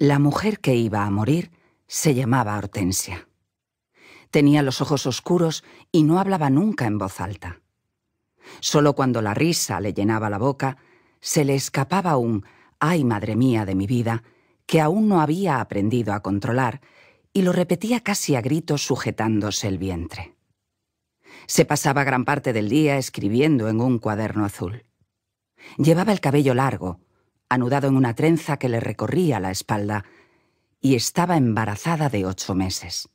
La mujer que iba a morir se llamaba Hortensia. Tenía los ojos oscuros y no hablaba nunca en voz alta. Solo cuando la risa le llenaba la boca, se le escapaba un ¡ay, madre mía de mi vida! que aún no había aprendido a controlar y lo repetía casi a gritos sujetándose el vientre. Se pasaba gran parte del día escribiendo en un cuaderno azul. Llevaba el cabello largo, anudado en una trenza que le recorría la espalda, y estaba embarazada de ocho meses.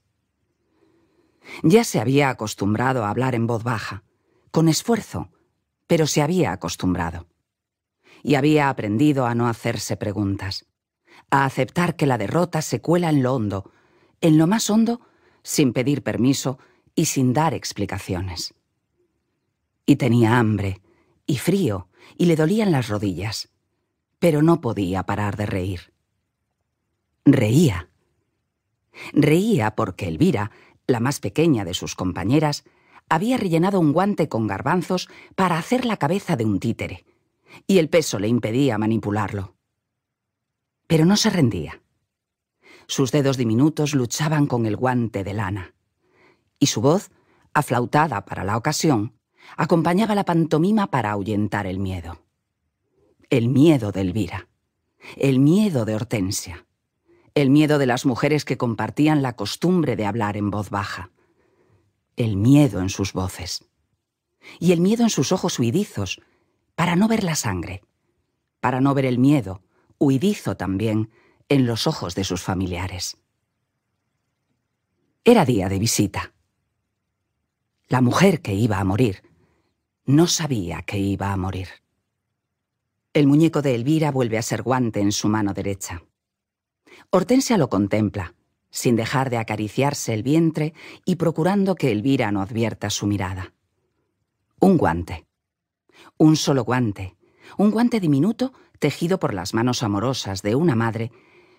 Ya se había acostumbrado a hablar en voz baja, con esfuerzo, pero se había acostumbrado. Y había aprendido a no hacerse preguntas, a aceptar que la derrota se cuela en lo hondo, en lo más hondo, sin pedir permiso y sin dar explicaciones. Y tenía hambre, y frío, y le dolían las rodillas pero no podía parar de reír. Reía. Reía porque Elvira, la más pequeña de sus compañeras, había rellenado un guante con garbanzos para hacer la cabeza de un títere, y el peso le impedía manipularlo. Pero no se rendía. Sus dedos diminutos luchaban con el guante de lana, y su voz, aflautada para la ocasión, acompañaba la pantomima para ahuyentar el miedo. El miedo de Elvira. El miedo de Hortensia. El miedo de las mujeres que compartían la costumbre de hablar en voz baja. El miedo en sus voces. Y el miedo en sus ojos huidizos, para no ver la sangre. Para no ver el miedo, huidizo también, en los ojos de sus familiares. Era día de visita. La mujer que iba a morir no sabía que iba a morir. El muñeco de Elvira vuelve a ser guante en su mano derecha. Hortensia lo contempla, sin dejar de acariciarse el vientre y procurando que Elvira no advierta su mirada. Un guante. Un solo guante. Un guante diminuto, tejido por las manos amorosas de una madre,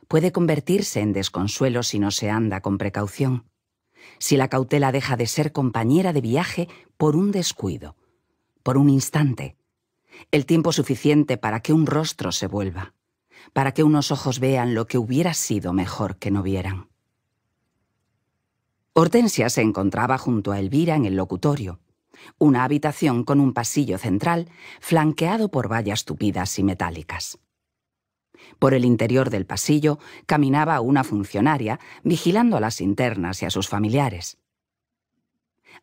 puede convertirse en desconsuelo si no se anda con precaución. Si la cautela deja de ser compañera de viaje por un descuido, por un instante, el tiempo suficiente para que un rostro se vuelva, para que unos ojos vean lo que hubiera sido mejor que no vieran. Hortensia se encontraba junto a Elvira en el locutorio, una habitación con un pasillo central flanqueado por vallas tupidas y metálicas. Por el interior del pasillo caminaba una funcionaria vigilando a las internas y a sus familiares.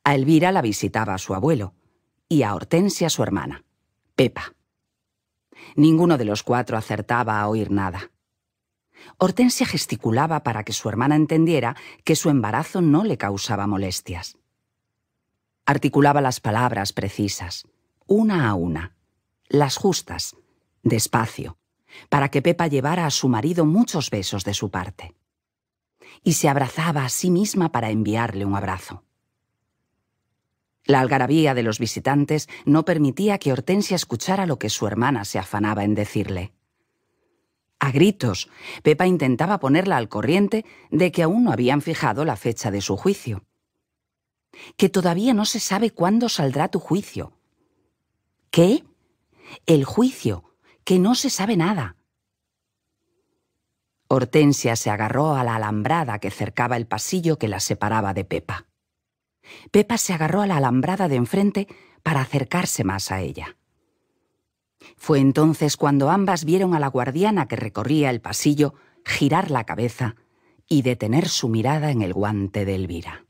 A Elvira la visitaba su abuelo y a Hortensia su hermana. Pepa. Ninguno de los cuatro acertaba a oír nada. Hortensia gesticulaba para que su hermana entendiera que su embarazo no le causaba molestias. Articulaba las palabras precisas, una a una, las justas, despacio, para que Pepa llevara a su marido muchos besos de su parte. Y se abrazaba a sí misma para enviarle un abrazo. La algarabía de los visitantes no permitía que Hortensia escuchara lo que su hermana se afanaba en decirle. A gritos, Pepa intentaba ponerla al corriente de que aún no habían fijado la fecha de su juicio. Que todavía no se sabe cuándo saldrá tu juicio. ¿Qué? El juicio, que no se sabe nada. Hortensia se agarró a la alambrada que cercaba el pasillo que la separaba de Pepa. Pepa se agarró a la alambrada de enfrente para acercarse más a ella. Fue entonces cuando ambas vieron a la guardiana que recorría el pasillo girar la cabeza y detener su mirada en el guante de Elvira.